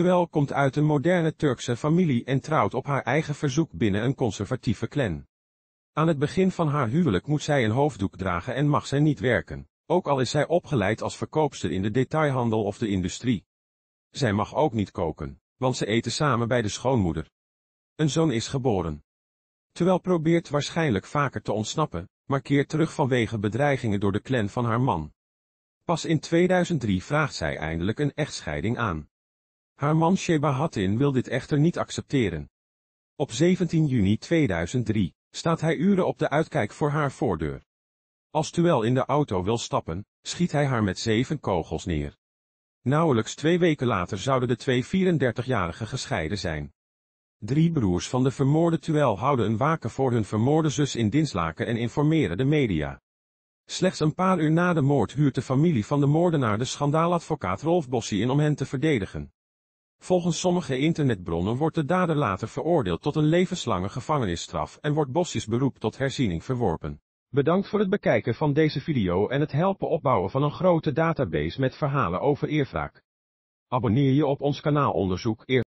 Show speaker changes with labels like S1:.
S1: Terwijl komt uit een moderne Turkse familie en trouwt op haar eigen verzoek binnen een conservatieve clan. Aan het begin van haar huwelijk moet zij een hoofddoek dragen en mag zij niet werken, ook al is zij opgeleid als verkoopster in de detailhandel of de industrie. Zij mag ook niet koken, want ze eten samen bij de schoonmoeder. Een zoon is geboren. Terwijl probeert waarschijnlijk vaker te ontsnappen, maar keert terug vanwege bedreigingen door de clan van haar man. Pas in 2003 vraagt zij eindelijk een echtscheiding aan. Haar man Sheba Hattin wil dit echter niet accepteren. Op 17 juni 2003 staat hij uren op de uitkijk voor haar voordeur. Als Tuel in de auto wil stappen, schiet hij haar met zeven kogels neer. Nauwelijks twee weken later zouden de twee 34-jarigen gescheiden zijn. Drie broers van de vermoorde Tuel houden een waken voor hun vermoorde zus in Dinslaken en informeren de media. Slechts een paar uur na de moord huurt de familie van de moordenaar de schandaaladvocaat Rolf Bossi in om hen te verdedigen. Volgens sommige internetbronnen wordt de dader later veroordeeld tot een levenslange gevangenisstraf en wordt Bosjes beroep tot herziening verworpen. Bedankt voor het bekijken van deze video en het helpen opbouwen van een grote database met verhalen over eerfraak. Abonneer je op ons kanaal Onderzoek Eer